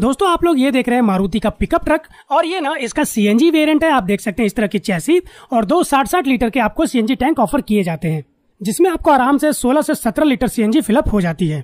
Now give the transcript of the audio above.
दोस्तों आप लोग ये देख रहे हैं मारुति का पिकअप ट्रक और ये ना इसका सीएनजी वेरिएंट है आप देख सकते हैं इस तरह की चैसी और दो साठ साठ लीटर के आपको सीएनजी टैंक ऑफर किए जाते हैं जिसमें आपको आराम से 16 से 17 लीटर सीएनजी फिलअप हो जाती है